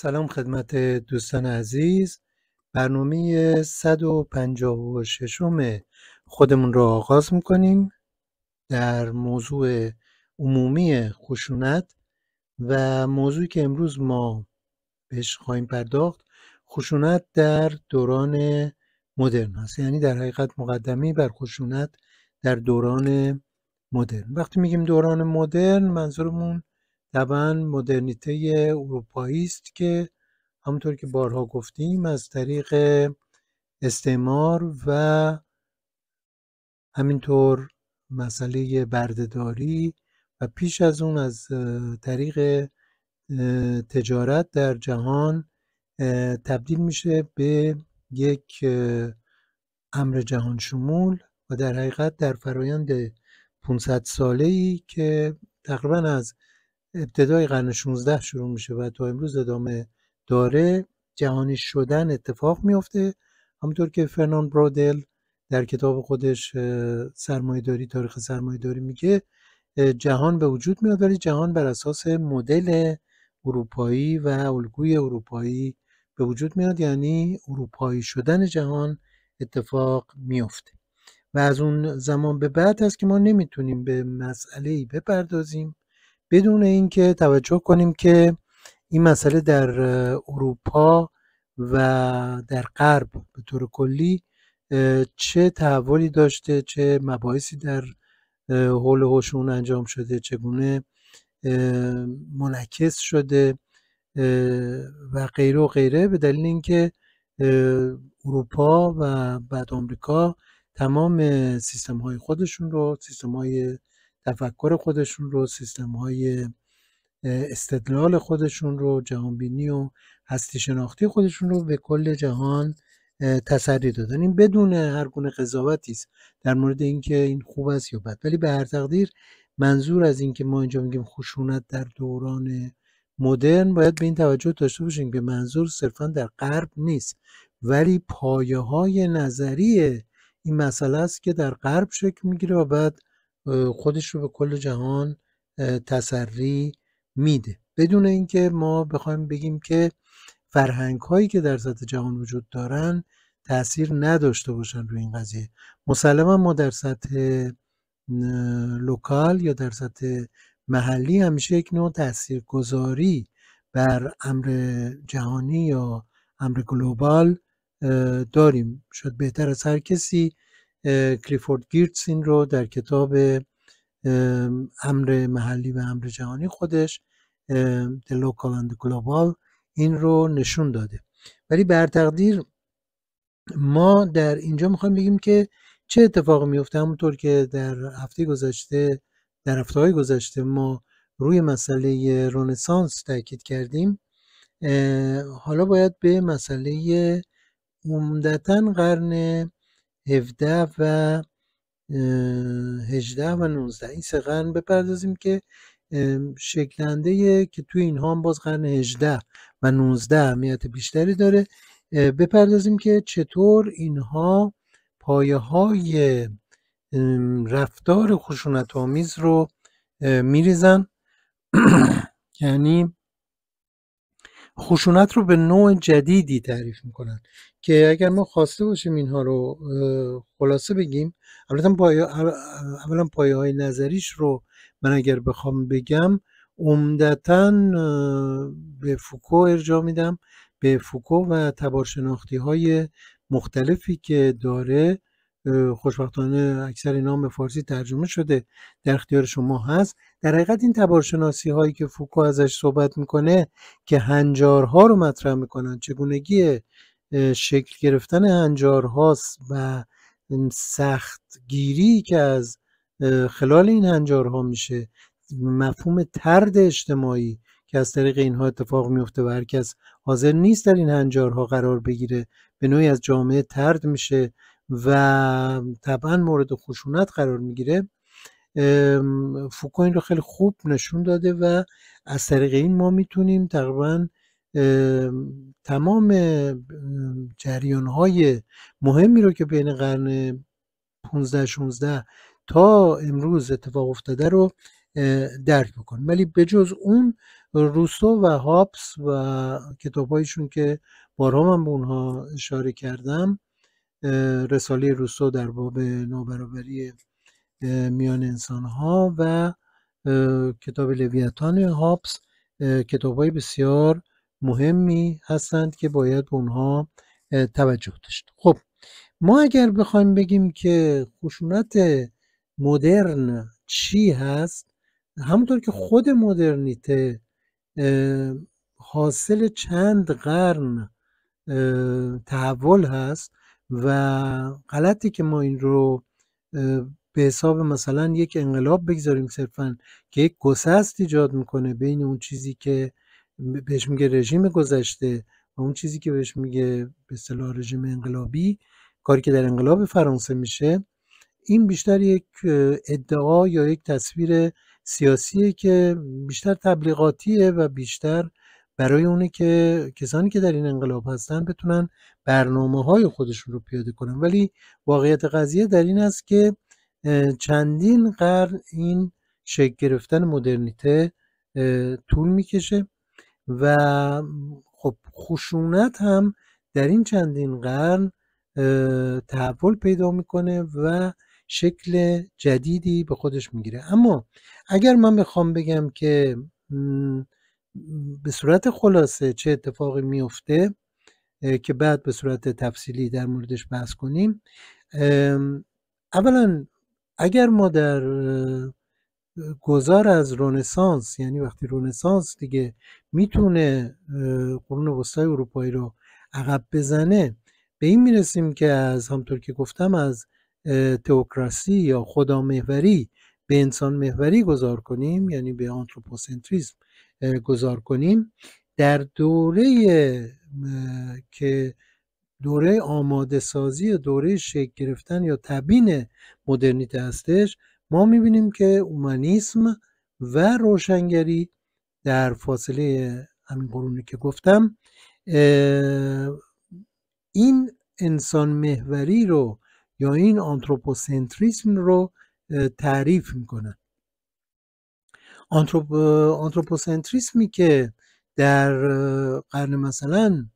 سلام خدمت دوستان عزیز برنامه 156 خودمون را آغاز میکنیم در موضوع عمومی خشونت و موضوعی که امروز ما بهش خواهیم پرداخت خشونت در دوران مدرن هست یعنی در حقیقت مقدمی بر خشونت در دوران مدرن وقتی میگیم دوران مدرن منظورمون طبعا مدرنیته اروپایی است که همونطور که بارها گفتیم از طریق استعمار و همینطور مسئله بردهداری و پیش از اون از طریق تجارت در جهان تبدیل میشه به یک امر جهان شمول و در حقیقت در فرایند 500 ساله ای که تقریبا از ابتدای قرن 16 شروع میشه و تا امروز ادامه داره جهانی شدن اتفاق میفته همونطور که فرنان برودل در کتاب خودش سرمایهداری تاریخ داری میگه جهان به وجود میاد ولی جهان بر اساس مدل اروپایی و الگوی اروپایی به وجود میاد یعنی اروپایی شدن جهان اتفاق میفته و از اون زمان به بعد است که ما نمیتونیم به مسئله ای بپردازیم بدون اینکه توجه کنیم که این مسئله در اروپا و در غرب به طور کلی چه تحولی داشته چه مباحثی در حول هوشون انجام شده چگونه منعکس شده و غیره و غیره به دلیل اینکه اروپا و بعد آمریکا تمام سیستم های خودشون رو سیستم های تفکر خودشون رو سیستم های استدلال خودشون رو جهانبینی و هستی شناختی خودشون رو به کل جهان تسری دادن این بدون هر گونه قضاوتی است در مورد اینکه این خوب است یا بد ولی به هر تقدیر منظور از اینکه ما اینجا میگیم خشونت در دوران مدرن باید به این توجه داشته باشیم که منظور صرفا در غرب نیست ولی پایه های نظری این مسئله است که در غرب شکل میگیره و بعد خودش رو به کل جهان تسری میده بدون اینکه ما بخوایم بگیم که فرهنگ هایی که در سطح جهان وجود دارن تاثیر نداشته باشن روی این قضیه مسلما ما در سطح لوکال یا در سطح محلی همیشه یک نوع گذاری بر امر جهانی یا امر گلوبال داریم شاید بهتر از هر کسی کلیفورد گیرتس این رو در کتاب امر محلی و امر جهانی خودش The Local and Global این رو نشون داده ولی بر تقدیر ما در اینجا میخوایم بگیم که چه اتفاقی میفته همونطور که در هفته گذشته در هفته های گذشته ما روی مسئله رونسانس تاکید کردیم حالا باید به مسئله عمدتا قرن 17 و 18 و 19 این سه قرن بپردازیم که شکلنده که توی اینها هم باز قرن 18 و 19 اهمیت بیشتری داره بپردازیم که چطور اینها پایه های رفتار خشونت آمیز رو میریزن یعنی خشونت رو به نوع جدیدی تعریف میکنن که اگر ما خواسته باشیم اینها رو خلاصه بگیم البته پایه اولا پایه های نظریش رو من اگر بخوام بگم عمدتا به فوکو ارجا میدم به فوکو و تبارشناختی های مختلفی که داره خوشبختانه اکثر اینا به فارسی ترجمه شده در اختیار شما هست در حقیقت این تبارشناسی هایی که فوکو ازش صحبت میکنه که هنجارها رو مطرح میکنن چگونگی شکل گرفتن هنجارهاست و سخت گیری که از خلال این هنجارها میشه مفهوم ترد اجتماعی که از طریق اینها اتفاق میفته و هرکس حاضر نیست در این هنجارها قرار بگیره به نوعی از جامعه ترد میشه و طبعا مورد خشونت قرار میگیره فوکو این رو خیلی خوب نشون داده و از طریق این ما میتونیم تقریبا تمام جریان های مهمی رو که بین قرن 15 16 تا امروز اتفاق افتاده رو درک بکن ولی به جز اون روسو و هابس و هایشون که بارها من به اونها اشاره کردم رساله روسو در باب نابرابری میان ها و کتاب لویتان هابس کتاب های بسیار مهمی هستند که باید اونها توجه داشت خب ما اگر بخوایم بگیم که خشونت مدرن چی هست همونطور که خود مدرنیته حاصل چند قرن تحول هست و غلطی که ما این رو به حساب مثلا یک انقلاب بگذاریم صرفا که یک گسست ایجاد میکنه بین اون چیزی که بهش میگه رژیم گذشته و اون چیزی که بهش میگه به اصطلاح رژیم انقلابی کاری که در انقلاب فرانسه میشه این بیشتر یک ادعا یا یک تصویر سیاسیه که بیشتر تبلیغاتیه و بیشتر برای اونه که کسانی که در این انقلاب هستن بتونن برنامه های خودشون رو پیاده کنن ولی واقعیت قضیه در این است که چندین قرن این شکل گرفتن مدرنیته طول میکشه و خب خشونت هم در این چندین قرن تحول پیدا میکنه و شکل جدیدی به خودش میگیره اما اگر من بخوام بگم که به صورت خلاصه چه اتفاقی میفته که بعد به صورت تفصیلی در موردش بحث کنیم اولا اگر ما در گذار از رونسانس یعنی وقتی رونسانس دیگه میتونه قرون وسطای اروپایی رو عقب بزنه به این میرسیم که از همطور که گفتم از تئوکراسی یا خدا به انسان محوری گذار کنیم یعنی به آنتروپوسنتریسم گذار کنیم در دوره که دوره آماده سازی دوره شکل گرفتن یا تبین مدرنیته هستش ما میبینیم که اومانیسم و روشنگری در فاصله همین قرونی که گفتم این انسان محوری رو یا این آنتروپوسنتریسم رو تعریف میکنن آنتروپ... آنتروپوسنتریسمی که در قرن مثلا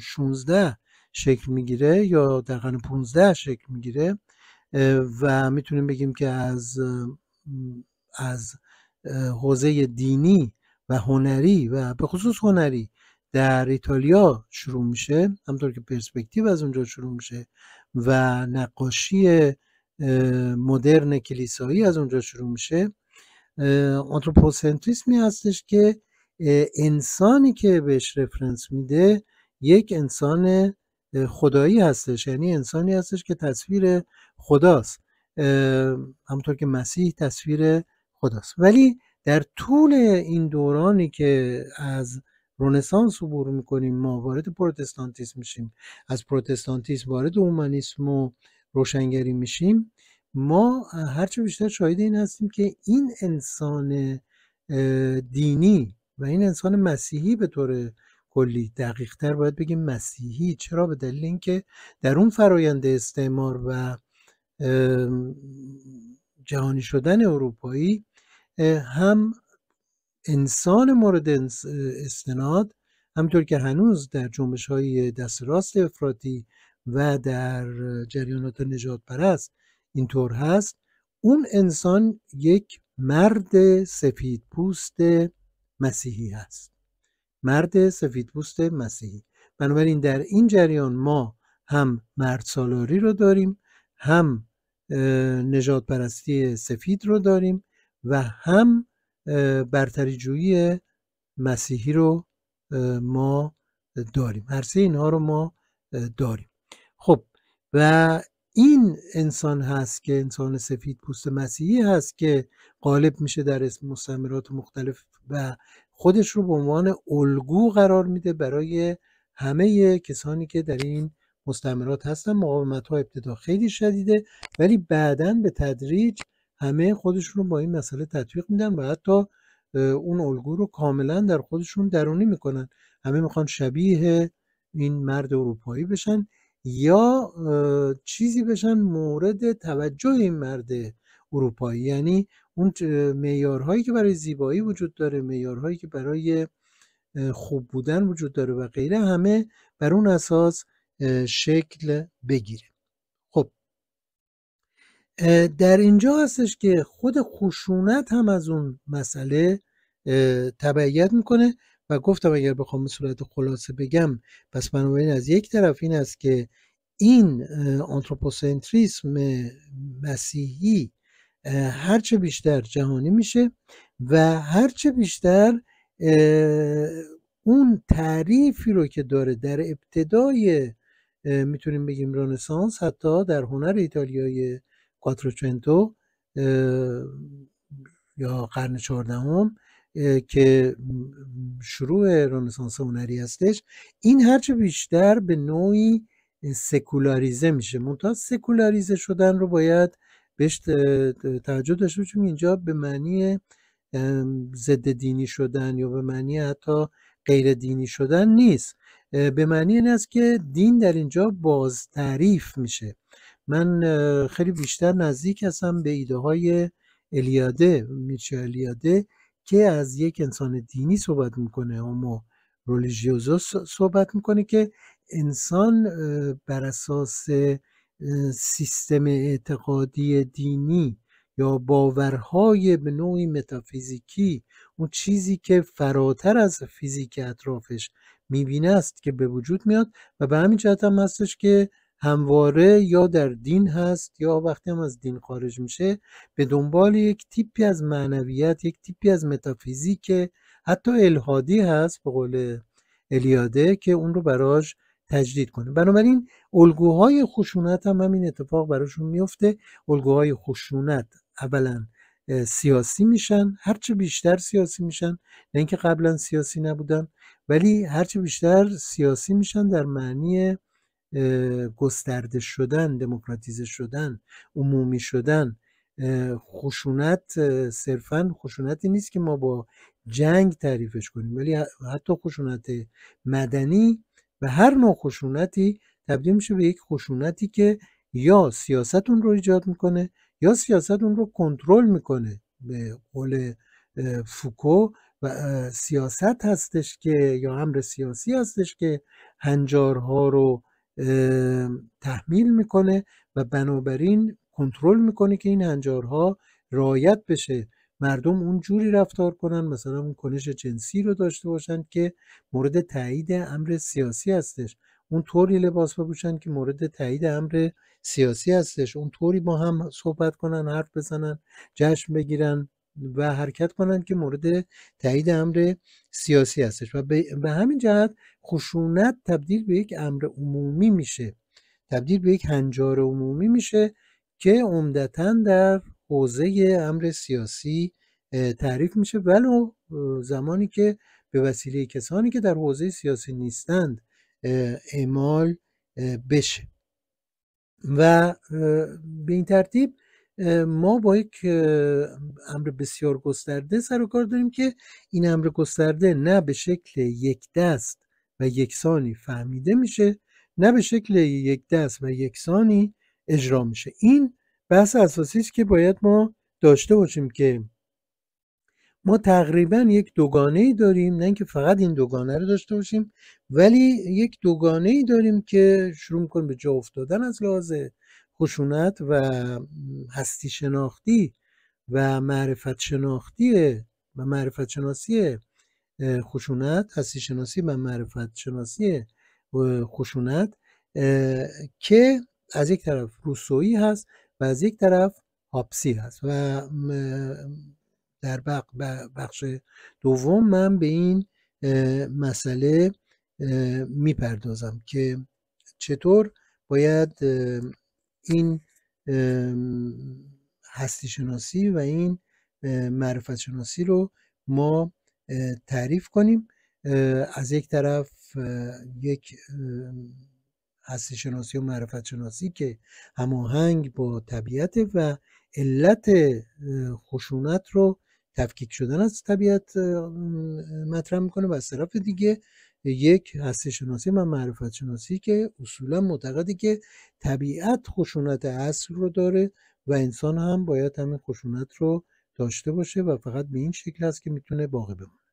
16 شکل میگیره یا در قرن 15 شکل میگیره و میتونیم بگیم که از از حوزه دینی و هنری و به خصوص هنری در ایتالیا شروع میشه همطور که پرسپکتیو از اونجا شروع میشه و نقاشی مدرن کلیسایی از اونجا شروع میشه آنتروپوسنتریسمی هستش که انسانی که بهش رفرنس میده یک انسان خدایی هستش یعنی انسانی هستش که تصویر خداست همطور که مسیح تصویر خداست ولی در طول این دورانی که از رونسانس عبور میکنیم ما وارد پروتستانتیسم میشیم از پروتستانتیسم وارد اومانیسم و روشنگری میشیم ما هرچه بیشتر شاهد این هستیم که این انسان دینی و این انسان مسیحی به طور کلی دقیقتر باید بگیم مسیحی چرا به دلیل اینکه در اون فرایند استعمار و جهانی شدن اروپایی هم انسان مورد استناد همطور که هنوز در جنبش های دست راست افراطی و در جریانات نجات پرست اینطور هست اون انسان یک مرد سفید پوست مسیحی هست مرد سفید سفیدپوست مسیحی بنابراین در این جریان ما هم مرد سالاری رو داریم هم نجات پرستی سفید رو داریم و هم برتری جویی مسیحی رو ما داریم هر سه اینها رو ما داریم خب و این انسان هست که انسان سفید پوست مسیحی هست که قالب میشه در اسم مستمرات مختلف و خودش رو به عنوان الگو قرار میده برای همه کسانی که در این مستعمرات هستن مقاومت ها ابتدا خیلی شدیده ولی بعدا به تدریج همه خودشون رو با این مسئله تطبیق میدن و حتی اون الگو رو کاملا در خودشون درونی میکنن همه میخوان شبیه این مرد اروپایی بشن یا چیزی بشن مورد توجه این مرد اروپایی یعنی اون میارهایی که برای زیبایی وجود داره میارهایی که برای خوب بودن وجود داره و غیره همه بر اون اساس شکل بگیره خب در اینجا هستش که خود خشونت هم از اون مسئله تبعیت میکنه و گفتم اگر بخوام به صورت خلاصه بگم پس بنابراین از یک طرف این است که این آنتروپوسنتریسم مسیحی هرچه بیشتر جهانی میشه و هرچه بیشتر اون تعریفی رو که داره در ابتدای میتونیم بگیم رنسانس حتی در هنر ایتالیای کواتروچنتو یا قرن چهاردهم که شروع رنسانس هنری هستش این هرچه بیشتر به نوعی سکولاریزه میشه منتها سکولاریزه شدن رو باید بهش توجه داشته چون اینجا به معنی ضد دینی شدن یا به معنی حتی غیر دینی شدن نیست به معنی این است که دین در اینجا باز تعریف میشه من خیلی بیشتر نزدیک هستم به ایده های الیاده میچه الیاده که از یک انسان دینی صحبت میکنه اما رولیژیوزو صحبت میکنه که انسان بر اساس سیستم اعتقادی دینی یا باورهای به نوعی متافیزیکی اون چیزی که فراتر از فیزیک اطرافش میبینه است که به وجود میاد و به همین جهت هم هستش که همواره یا در دین هست یا وقتی هم از دین خارج میشه به دنبال یک تیپی از معنویت یک تیپی از متافیزیک حتی الهادی هست به قول الیاده که اون رو براش تجدید کنه بنابراین الگوهای خشونت هم همین اتفاق براشون میفته الگوهای خشونت اولا سیاسی میشن هرچه بیشتر سیاسی میشن نه اینکه قبلا سیاسی نبودن ولی هرچه بیشتر سیاسی میشن در معنی گسترده شدن دموکراتیزه شدن عمومی شدن خشونت صرفا خشونتی نیست که ما با جنگ تعریفش کنیم ولی حتی خشونت مدنی و هر نوع خشونتی تبدیل میشه به یک خشونتی که یا سیاست اون رو ایجاد میکنه یا سیاست اون رو کنترل میکنه به قول فوکو و سیاست هستش که یا امر سیاسی هستش که هنجارها رو تحمیل میکنه و بنابراین کنترل میکنه که این هنجارها رایت بشه مردم اون جوری رفتار کنن مثلا اون کنش جنسی رو داشته باشن که مورد تایید امر سیاسی هستش اون طوری لباس بپوشن که مورد تایید امر سیاسی هستش اون طوری با هم صحبت کنن حرف بزنن جشن بگیرن و حرکت کنند که مورد تایید امر سیاسی هستش و به همین جهت خشونت تبدیل به یک امر عمومی میشه تبدیل به یک هنجار عمومی میشه که عمدتا در حوزه امر سیاسی تعریف میشه ولو زمانی که به وسیله کسانی که در حوزه سیاسی نیستند اعمال بشه و به این ترتیب ما با یک امر بسیار گسترده سر و کار داریم که این امر گسترده نه به شکل یک دست و یکسانی فهمیده میشه نه به شکل یک دست و یکسانی اجرا میشه این بحث اساسی است که باید ما داشته باشیم که ما تقریبا یک دوگانه ای داریم نه اینکه فقط این دوگانه رو داشته باشیم ولی یک دوگانه ای داریم که شروع کنیم به جا افتادن از لحاظ خشونت و هستی شناختی و معرفت شناختی و معرفت شناسی خشونت هستی شناسی و معرفت شناسی خشونت که از یک طرف روسویی هست و از یک طرف آپسی هست و در بخش دوم من به این مسئله میپردازم که چطور باید این هستی شناسی و این معرفت شناسی رو ما تعریف کنیم از یک طرف یک هستی شناسی و معرفت شناسی که هماهنگ با طبیعت و علت خشونت رو تفکیک شدن از طبیعت مطرح میکنه و از طرف دیگه یک هستی شناسی و معرفت شناسی که اصولا معتقده که طبیعت خشونت اصل رو داره و انسان هم باید همین خشونت رو داشته باشه و فقط به این شکل هست که میتونه باقی بمونه